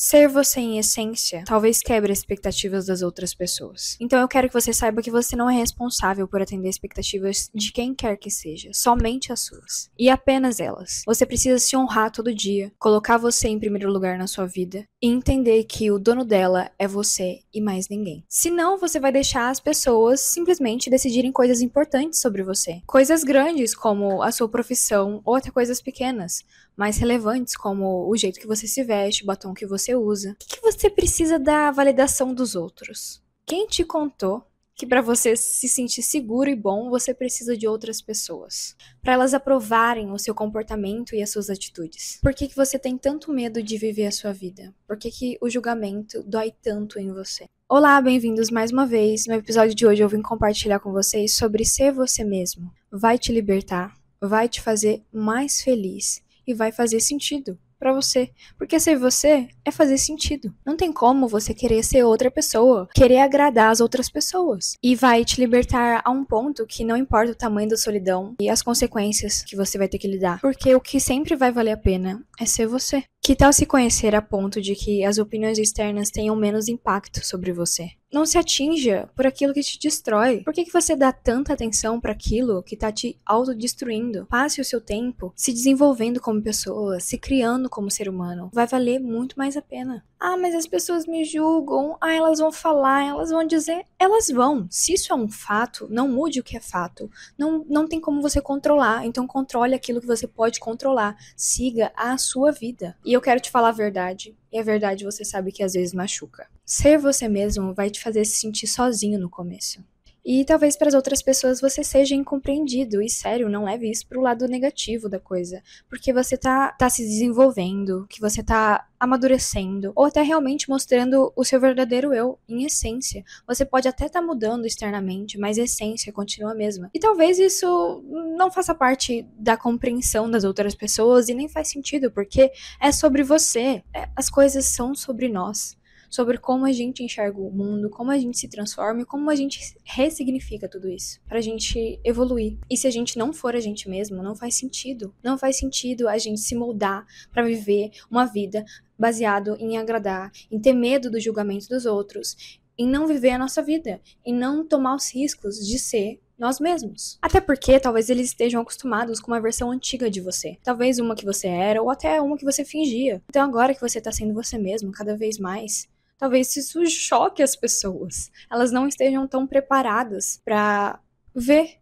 Ser você em essência talvez quebre as expectativas das outras pessoas. Então eu quero que você saiba que você não é responsável por atender expectativas de quem quer que seja, somente as suas. E apenas elas. Você precisa se honrar todo dia, colocar você em primeiro lugar na sua vida e entender que o dono dela é você e mais ninguém. Senão você vai deixar as pessoas simplesmente decidirem coisas importantes sobre você. Coisas grandes como a sua profissão ou até coisas pequenas mais relevantes, como o jeito que você se veste, o batom que você usa. O que, você precisa da validação dos outros? Quem te contou que para você se sentir seguro e bom, você precisa de outras pessoas, para elas aprovarem o seu comportamento e as suas atitudes. Por que, que você tem tanto medo de viver a sua vida? Por que, que o julgamento dói tanto em você? Olá, bem-vindos mais uma vez. No episódio de hoje eu vim compartilhar com vocês sobre ser você mesmo. Vai te libertar, vai te fazer mais feliz e vai fazer sentido para você. Porque ser você é fazer sentido. Não tem como você querer ser outra pessoa, querer agradar as outras pessoas. E vai te libertar a um ponto que não importa o tamanho da solidão e as consequências que você vai ter que lidar. Porque o que sempre vai valer a pena é ser você. Que tal se conhecer a ponto de que as opiniões externas tenham menos impacto sobre você? Não se atinja por aquilo que te destrói. Por que, que você dá tanta atenção para aquilo que está te autodestruindo? Passe o seu tempo se desenvolvendo como pessoa, se criando como ser humano. Vai valer muito mais a pena. Ah, mas as pessoas me julgam. Ah, elas vão falar, elas vão dizer. Elas vão. Se isso é um fato, não mude o que é fato. Não, não tem como você controlar. Então, controle aquilo que você pode controlar. Siga a sua vida. E eu quero te falar a verdade, e a verdade você sabe que às vezes machuca. Ser você mesmo vai te fazer se sentir sozinho no começo. E talvez para as outras pessoas você seja incompreendido. E sério, não leve isso para o lado negativo da coisa. Porque você tá, tá se desenvolvendo, que você tá amadurecendo, ou até realmente mostrando o seu verdadeiro eu em essência. Você pode até estar tá mudando externamente, mas a essência continua a mesma. E talvez isso não faça parte da compreensão das outras pessoas e nem faz sentido, porque é sobre você. É, as coisas são sobre nós sobre como a gente enxerga o mundo, como a gente se transforma e como a gente ressignifica tudo isso, pra gente evoluir. E se a gente não for a gente mesmo, não faz sentido. Não faz sentido a gente se moldar para viver uma vida baseado em agradar, em ter medo do julgamento dos outros, em não viver a nossa vida, em não tomar os riscos de ser nós mesmos. Até porque talvez eles estejam acostumados com uma versão antiga de você. Talvez uma que você era ou até uma que você fingia. Então agora que você tá sendo você mesmo cada vez mais, talvez isso choque as pessoas. Elas não estejam tão preparadas para ver,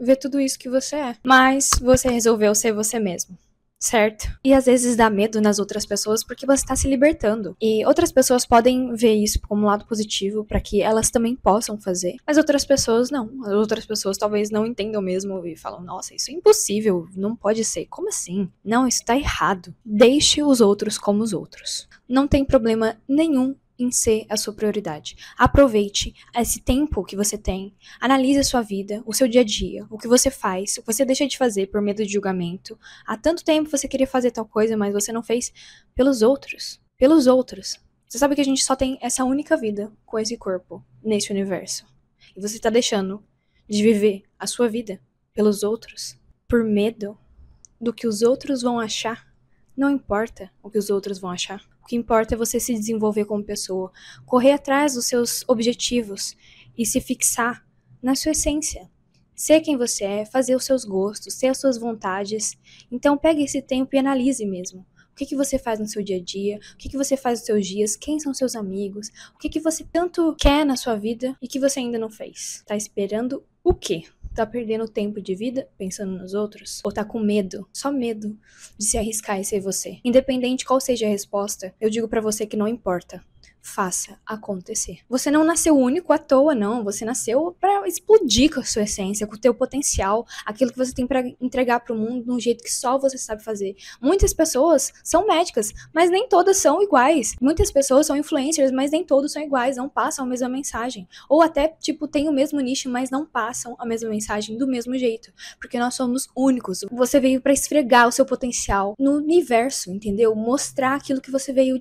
ver tudo isso que você é. Mas você resolveu ser você mesmo certo? E às vezes dá medo nas outras pessoas porque você está se libertando. E outras pessoas podem ver isso como um lado positivo para que elas também possam fazer, mas outras pessoas não. As outras pessoas talvez não entendam mesmo e falam: "Nossa, isso é impossível, não pode ser. Como assim? Não, isso tá errado. Deixe os outros como os outros. Não tem problema nenhum em ser a sua prioridade. Aproveite esse tempo que você tem, analise a sua vida, o seu dia a dia, o que você faz, o que você deixa de fazer por medo de julgamento. Há tanto tempo você queria fazer tal coisa, mas você não fez pelos outros. Pelos outros. Você sabe que a gente só tem essa única vida com esse corpo, nesse universo. E você está deixando de viver a sua vida pelos outros, por medo do que os outros vão achar. Não importa o que os outros vão achar que importa é você se desenvolver como pessoa, correr atrás dos seus objetivos e se fixar na sua essência. Ser quem você é, fazer os seus gostos, ter as suas vontades. Então pegue esse tempo e analise mesmo. O que, que você faz no seu dia a dia, o que, que você faz nos seus dias, quem são seus amigos, o que, que você tanto quer na sua vida e que você ainda não fez. Tá esperando o quê? Tá perdendo tempo de vida pensando nos outros? Ou tá com medo, só medo, de se arriscar e ser você? Independente qual seja a resposta, eu digo para você que não importa faça acontecer. Você não nasceu único à toa, não. Você nasceu para explodir com a sua essência, com o teu potencial, aquilo que você tem para entregar para o mundo de um jeito que só você sabe fazer. Muitas pessoas são médicas, mas nem todas são iguais. Muitas pessoas são influencers, mas nem todos são iguais, não passam a mesma mensagem. Ou até, tipo, tem o mesmo nicho, mas não passam a mesma mensagem do mesmo jeito, porque nós somos únicos. Você veio para esfregar o seu potencial no universo, entendeu? Mostrar aquilo que você veio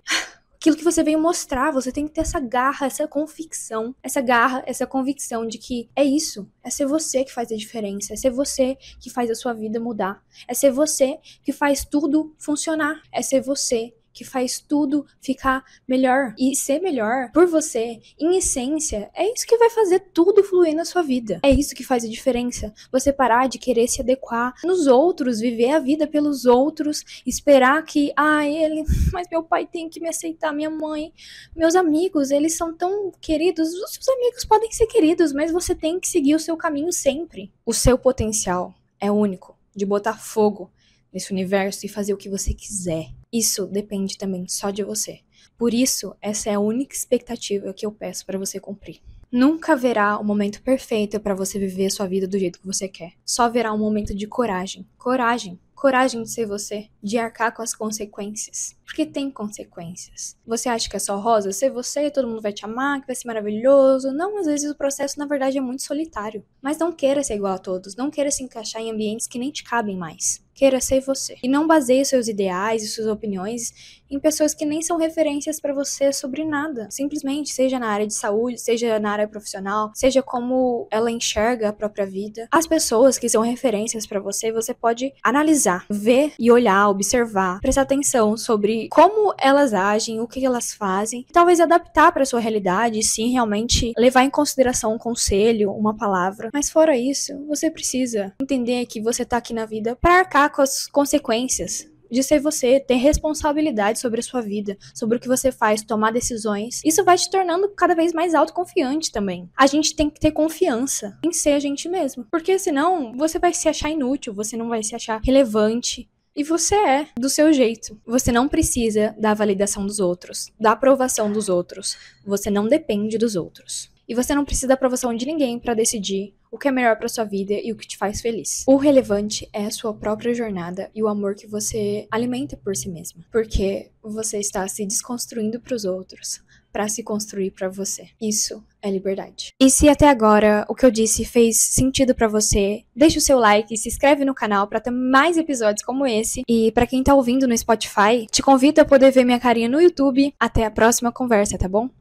aquilo que você veio mostrar. Você tem que ter essa garra, essa convicção, essa garra, essa convicção de que é isso, é ser você que faz a diferença, é ser você que faz a sua vida mudar, é ser você que faz tudo funcionar, é ser você que faz tudo ficar melhor e ser melhor por você, em essência, é isso que vai fazer tudo fluir na sua vida. É isso que faz a diferença. Você parar de querer se adequar nos outros, viver a vida pelos outros, esperar que, ah, ele, mas meu pai tem que me aceitar, minha mãe, meus amigos, eles são tão queridos. Os seus amigos podem ser queridos, mas você tem que seguir o seu caminho sempre. O seu potencial é único de botar fogo nesse universo e fazer o que você quiser. Isso depende também só de você. Por isso, essa é a única expectativa que eu peço para você cumprir. Nunca haverá o um momento perfeito para você viver a sua vida do jeito que você quer. Só haverá um momento de coragem. Coragem. Coragem de ser você, de arcar com as consequências. Porque tem consequências. Você acha que é só rosa? Ser você, todo mundo vai te amar, que vai ser maravilhoso. Não, às vezes o processo na verdade é muito solitário. Mas não queira ser igual a todos, não queira se encaixar em ambientes que nem te cabem mais queira ser você. E não baseie seus ideais e suas opiniões em pessoas que nem são referências para você sobre nada. Simplesmente, seja na área de saúde, seja na área profissional, seja como ela enxerga a própria vida. As pessoas que são referências para você, você pode analisar, ver e olhar, observar, prestar atenção sobre como elas agem, o que elas fazem, e talvez adaptar para sua realidade, sim, realmente levar em consideração um conselho, uma palavra. Mas fora isso, você precisa entender que você tá aqui na vida para arcar arcar com as consequências de ser você, ter responsabilidade sobre a sua vida, sobre o que você faz, tomar decisões. Isso vai te tornando cada vez mais autoconfiante também. A gente tem que ter confiança em ser a gente mesmo, porque senão você vai se achar inútil, você não vai se achar relevante. E você é do seu jeito. Você não precisa da validação dos outros, da aprovação dos outros. Você não depende dos outros. E você não precisa da aprovação de ninguém para decidir o que é melhor para sua vida e o que te faz feliz. O relevante é a sua própria jornada e o amor que você alimenta por si mesma, porque você está se desconstruindo para os outros, para se construir para você. Isso é liberdade. E se até agora o que eu disse fez sentido para você, deixa o seu like e se inscreve no canal para ter mais episódios como esse. E para quem tá ouvindo no Spotify, te convido a poder ver minha carinha no YouTube. Até a próxima conversa, tá bom?